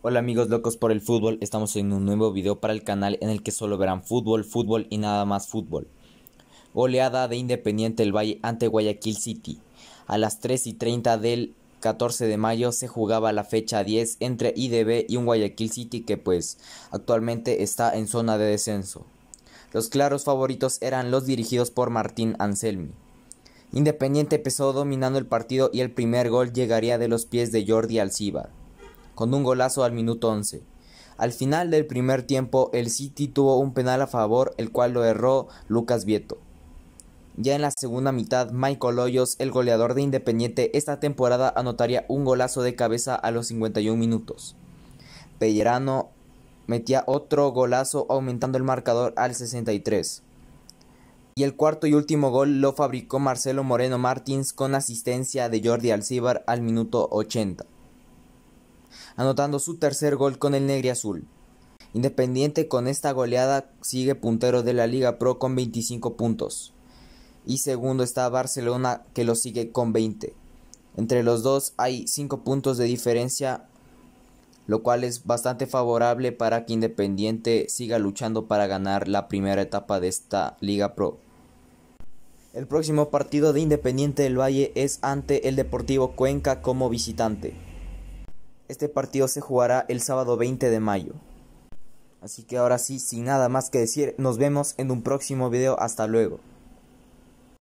Hola amigos locos por el fútbol, estamos en un nuevo video para el canal en el que solo verán fútbol, fútbol y nada más fútbol. Oleada de Independiente el Valle ante Guayaquil City. A las 3 y 30 del 14 de mayo se jugaba la fecha 10 entre IDB y un Guayaquil City que pues actualmente está en zona de descenso. Los claros favoritos eran los dirigidos por Martín Anselmi. Independiente empezó dominando el partido y el primer gol llegaría de los pies de Jordi Alcibar con un golazo al minuto 11. Al final del primer tiempo, el City tuvo un penal a favor, el cual lo erró Lucas Vieto. Ya en la segunda mitad, Michael Hoyos, el goleador de Independiente, esta temporada anotaría un golazo de cabeza a los 51 minutos. Pellerano metía otro golazo aumentando el marcador al 63. Y el cuarto y último gol lo fabricó Marcelo Moreno Martins con asistencia de Jordi Alcíbar al minuto 80 anotando su tercer gol con el azul Independiente con esta goleada sigue puntero de la Liga Pro con 25 puntos. Y segundo está Barcelona que lo sigue con 20. Entre los dos hay 5 puntos de diferencia, lo cual es bastante favorable para que Independiente siga luchando para ganar la primera etapa de esta Liga Pro. El próximo partido de Independiente del Valle es ante el Deportivo Cuenca como visitante. Este partido se jugará el sábado 20 de mayo. Así que ahora sí, sin nada más que decir, nos vemos en un próximo video. Hasta luego.